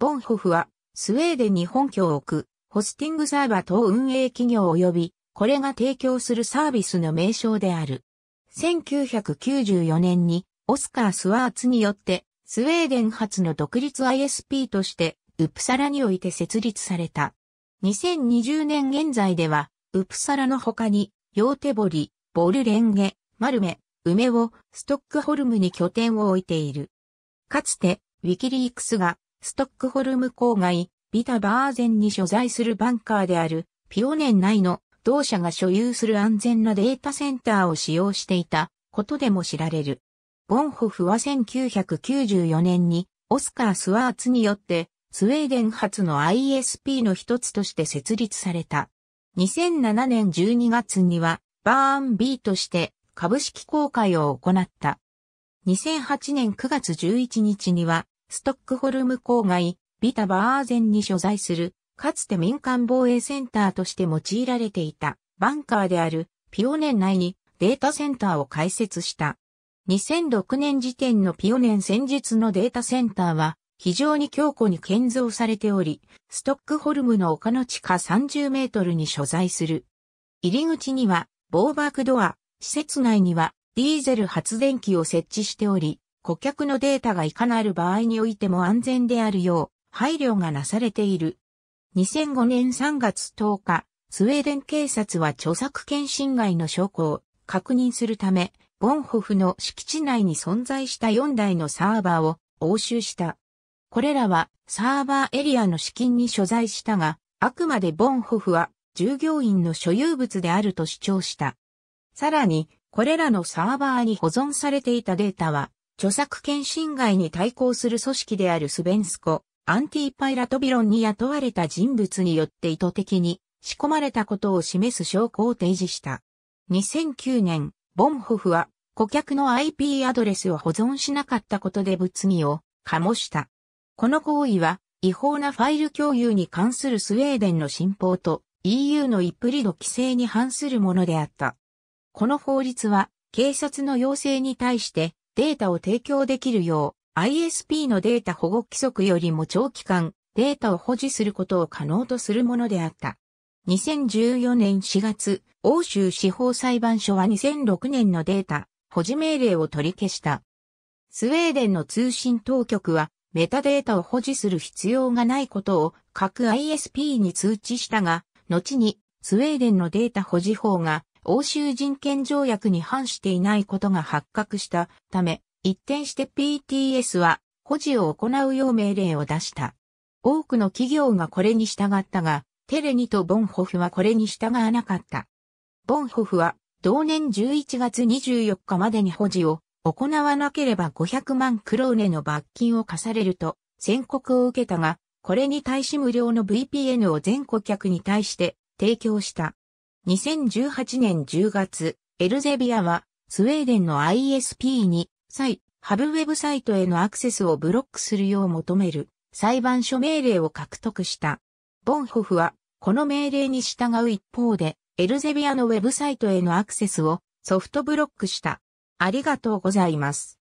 ボンホフは、スウェーデンに本拠を置く、ホスティングサーバ等運営企業及び、これが提供するサービスの名称である。1994年に、オスカー・スワーツによって、スウェーデン初の独立 ISP として、ウプサラにおいて設立された。2020年現在では、ウプサラの他に、ヨーテボリ、ボルレンゲ、マルメ、ウメをストックホルムに拠点を置いている。かつて、ウィキリークスがストックホルム郊外、ビタ・バーゼンに所在するバンカーである、ピオネン内の同社が所有する安全なデータセンターを使用していたことでも知られる。ボンホフは1994年にオスカー・スワーツによってスウェーデン発の ISP の一つとして設立された。2007年12月にはバーン B として株式公開を行った。2008年9月11日にはストックホルム郊外、ビタ・バーゼンに所在する、かつて民間防衛センターとして用いられていた、バンカーである、ピオネン内にデータセンターを開設した。2006年時点のピオネン戦術のデータセンターは、非常に強固に建造されており、ストックホルムの丘の地下30メートルに所在する。入り口には、防爆ドア、施設内には、ディーゼル発電機を設置しており、顧客のデータがいかなる場合においても安全であるよう配慮がなされている。2005年3月10日、スウェーデン警察は著作権侵害の証拠を確認するため、ボンホフの敷地内に存在した4台のサーバーを押収した。これらはサーバーエリアの資金に所在したが、あくまでボンホフは従業員の所有物であると主張した。さらに、これらのサーバーに保存されていたデータは、著作権侵害に対抗する組織であるスベンスコ、アンティーパイラトビロンに雇われた人物によって意図的に仕込まれたことを示す証拠を提示した。2009年、ボンホフは顧客の IP アドレスを保存しなかったことで物議を醸した。この行為は違法なファイル共有に関するスウェーデンの新法と EU のイプリド規制に反するものであった。この法律は警察の要請に対してデータを提供できるよう ISP のデータ保護規則よりも長期間データを保持することを可能とするものであった。2014年4月、欧州司法裁判所は2006年のデータ保持命令を取り消した。スウェーデンの通信当局はメタデータを保持する必要がないことを各 ISP に通知したが、後にスウェーデンのデータ保持法が欧州人権条約に反していないことが発覚したため、一転して PTS は保持を行うよう命令を出した。多くの企業がこれに従ったが、テレニとボンホフはこれに従わなかった。ボンホフは同年11月24日までに保持を行わなければ500万クローネの罰金を課されると宣告を受けたが、これに対し無料の VPN を全顧客に対して提供した。2018年10月、エルゼビアはスウェーデンの ISP に際、ハブウェブサイトへのアクセスをブロックするよう求める裁判所命令を獲得した。ボンホフはこの命令に従う一方で、エルゼビアのウェブサイトへのアクセスをソフトブロックした。ありがとうございます。